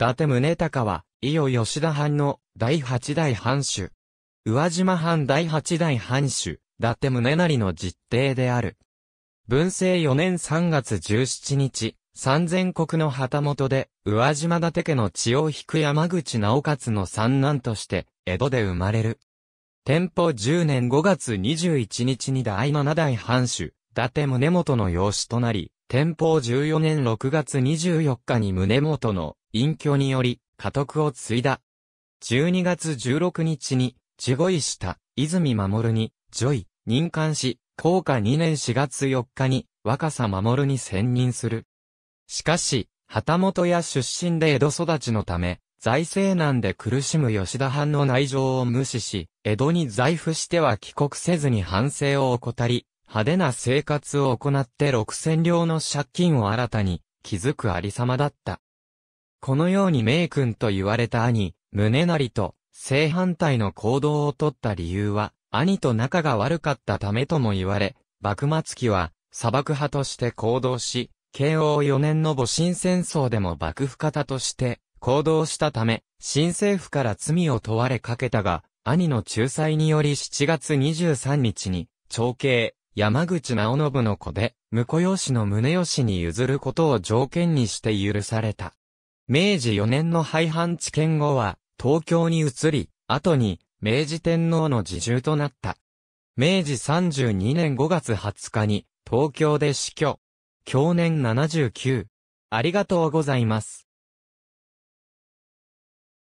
達宗隆は、伊予吉田藩の第八代藩主。宇和島藩第八代藩主、伊達宗成の実弟である。文政4年3月17日、三千国の旗本で、宇和島伊達家の血を引く山口直勝の三男として、江戸で生まれる。天保10年5月21日に第七代藩主、伊達宗元の養子となり、天保14年6月24日に宗元の隠居により、家督を継いだ。12月16日に、地越した泉守に、ジョイ、任官し、高下2年4月4日に、若狭守に選任する。しかし、旗本屋出身で江戸育ちのため、財政難で苦しむ吉田藩の内情を無視し、江戸に在府しては帰国せずに反省を怠り、派手な生活を行って六千両の借金を新たに、築くありさまだった。このように名君と言われた兄、宗成と正反対の行動をとった理由は、兄と仲が悪かったためとも言われ、幕末期は砂漠派として行動し、慶応4年の戊辰戦争でも幕府方として行動したため、新政府から罪を問われかけたが、兄の仲裁により7月23日に、長兄、山口直信の子で、婿養子の宗義に譲ることを条件にして許された。明治4年の廃藩置県後は、東京に移り、後に、明治天皇の自重となった。明治32年5月20日に、東京で死去。去年79。ありがとうございます。